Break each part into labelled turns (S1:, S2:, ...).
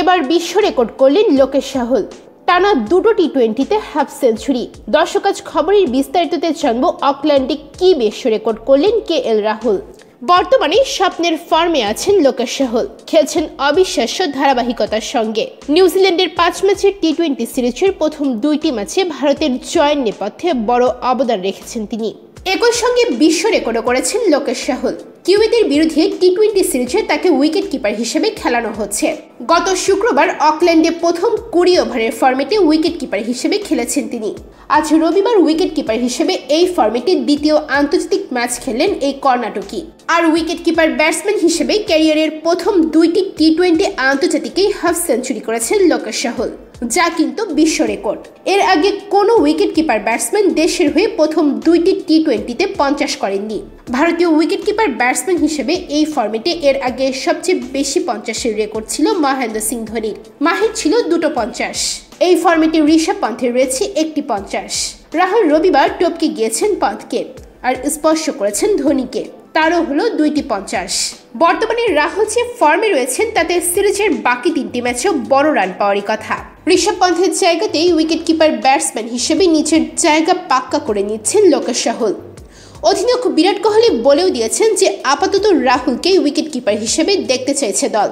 S1: এবার বিশ্ব রেকর্ড করলেন লোকেশ সাহল টানা দুটো টি টোয়েন্টিতে হাফ সেঞ্চুরি দর্শক আজ খবরের বিস্তারিততে জানবো অকল্যান্ডে কি বিশ্ব রেকর্ড করলেন কে এল রাহুল বর্তমানে স্বপ্নের ফর্মে আছেন লোকেশ সাহল খেলছেন অবিশ্বাস্য ধারাবাহিকতার সঙ্গে নিউজিল্যান্ডের পাঁচ ম্যাচের টি টোয়েন্টি সিরিজের প্রথম দুইটি ম্যাচে ভারতের জয়ের নেপথ্যে বড় অবদান রেখেছেন তিনি একই সঙ্গে বিশ্ব রেকর্ডও করেছেন লোকেশ সাহুল কিউবেদের বিরুদ্ধে টি টোয়েন্টি সিরিজে তাকে উইকেট কিপার হিসেবে খেলানো হচ্ছে গত শুক্রবার অকল্যান্ডে প্রথম কুড়ি ওভারের ফর্মেটে উইকেট কিপার হিসেবে খেলেছেন তিনি আজ রবিবার উইকেট কিপার হিসেবে এই ফর্মেটে দ্বিতীয় আন্তর্জাতিক ম্যাচ খেললেন এই কর্ণাটকি আর উইকেট কিপার ব্যাটসম্যান হিসেবে ক্যারিয়ারের প্রথম দুইটি টি টোয়েন্টি আন্তর্জাতিকেই হাফ সেঞ্চুরি করেছেন লোকেশ রাহুল যা কিন্তু বিশ্ব রেকর্ড এর আগে কোনো উইকেট কিপার ব্যাটসম্যান দেশের হয়ে প্রথম দুইটি টি টোয়েন্টিতে পঞ্চাশ করেননি ভারতীয় উইকেট কিপার ব্যাটসম্যান হিসেবে এই ফর্মেটে এর আগে সবচেয়ে বেশি পঞ্চাশের রেকর্ড ছিল মহেন্দ্র সিং ধোনির মাহির ছিল দুটো পঞ্চাশ এই ফর্মেটে ঋষভ পন্থে রয়েছে একটি পঞ্চাশ রাহুল রবিবার টপকে গিয়েছেন পন্থকে আর স্পর্শ করেছেন ধোনিকে তারও হলো দুইটি পঞ্চাশ বর্তমানে রাহুল যে ফর্মে রয়েছেন তাতে সিরিজের বাকি তিনটি ম্যাচেও বড় রান পাওয়ারই কথা ঋষভ পন্থের জায়গাতেই উইকেট কিপার ব্যাটসম্যান হিসেবে নিজের জায়গা পাক্কা করে নিচ্ছেন লোকেশ রাহুল অধিনায়ক বিরাট কোহলি বলেও দিয়েছেন যে আপাতত রাহুলকে উইকেট কিপার হিসেবে দেখতে চাইছে দল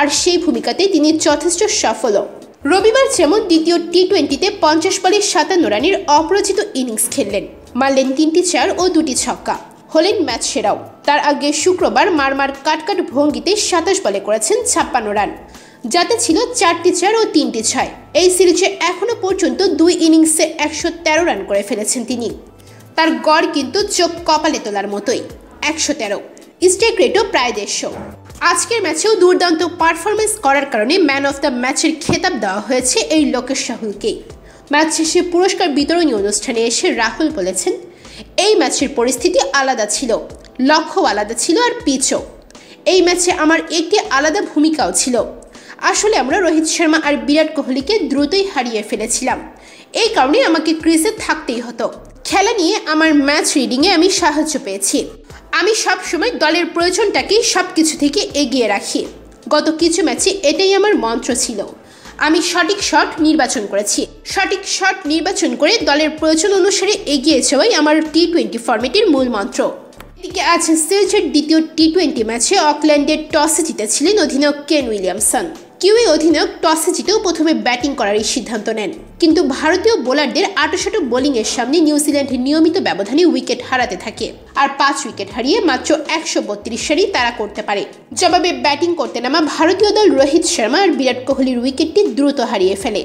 S1: আর সেই ভূমিকাতে তিনি যথেষ্ট সফলও রবিবার যেমন দ্বিতীয় টি টোয়েন্টিতে পঞ্চাশ বলে সাতান্ন রানের অপরাজিত ইনিংস খেললেন মারলেন তিনটি চার ও দুটি ছক্কা হলেন ম্যাচ সেরাও তার আগে শুক্রবার মারমার কাটকাট ভঙ্গিতে সাতাশ বলে করেছেন ছাপ্পান্ন রান যাতে ছিল চারটি চার ও তিনটি ছয় এই সিরিজে এখনও পর্যন্ত দুই ইনিংসে একশো তেরো রান করে ফেলেছেন তিনি তার গড় কিন্তু চোখ কপালে তোলার মতোই একশো তেরো স্ট্রাইক রেটও প্রায় দেড়শো আজকের ম্যাচেও দুর্দান্ত পারফরমেন্স করার কারণে ম্যান অফ দ্য ম্যাচের খেতাব দেওয়া হয়েছে এই লোকেশ রাহুলকে ম্যাচ শেষে পুরস্কার বিতরণী অনুষ্ঠানে এসে রাহুল বলেছেন এই ম্যাচের পরিস্থিতি আলাদা ছিল লক্ষ্য আলাদা ছিল আর পিচও এই ম্যাচে আমার একটি আলাদা ভূমিকাও ছিল আসলে আমরা রোহিত শর্মা আর বিরাট কোহলিকে দ্রুতই হারিয়ে ফেলেছিলাম এই কারণে আমাকে ক্রিজে থাকতেই হতো খেলা নিয়ে আমার ম্যাচ রিডিংয়ে আমি সাহায্য পেয়েছি আমি সব সময় দলের প্রয়োজনটাকেই সব কিছু থেকে এগিয়ে রাখি গত কিছু ম্যাচে এটাই আমার মন্ত্র ছিল আমি সঠিক শট নির্বাচন করেছি সঠিক শট নির্বাচন করে দলের প্রয়োজন অনুসারে এগিয়ে যাওয়াই আমার টি টোয়েন্টি ফর্মেটের মূল মন্ত্র এদিকে আজ সিরিজের দ্বিতীয় টি টোয়েন্টি ম্যাচে অকল্যান্ডের টসে জিতেছিলেন অধিনায়ক কেন উইলিয়ামসন কিউই অধিনায়ক টসে জিতেও প্রথমে ব্যাটিং করার এই সিদ্ধান্ত নেন কিন্তু ভারতীয় বোলারদের আটোশাটো বোলিংয়ের সামনে নিউজিল্যান্ডের নিয়মিত ব্যবধানে উইকেট হারাতে থাকে আর পাঁচ উইকেট হারিয়ে মাত্র একশো বত্রিশ রানই তারা করতে পারে জবাবে ব্যাটিং করতে নামা ভারতীয় দল রোহিত শর্মা আর বিরাট কোহলির উইকেটটি দ্রুত হারিয়ে ফেলে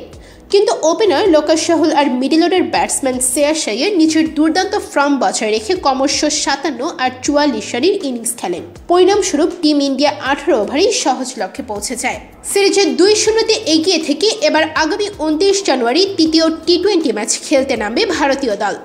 S1: কিন্তু ওপেনার লোকাল শাহুল আর মিডিল অর্ডার ব্যাটসম্যান শেয়ার শাইয়ের নিজের দুর্দান্ত ফর্ম বজায় রেখে কমর্শ সাতান্ন আর চুয়াল্লিশ রানের ইনিংস খেলেন পরিণামস্বরূপ টিম ইন্ডিয়া আঠারো ওভারেই সহজ লক্ষ্যে পৌঁছে যায় সিরিজে দুই শূন্যতে এগিয়ে থেকে এবার আগামী উনত্রিশ জানুয়ারি তৃতীয় টি টোয়েন্টি ম্যাচ খেলতে নামবে ভারতীয় দল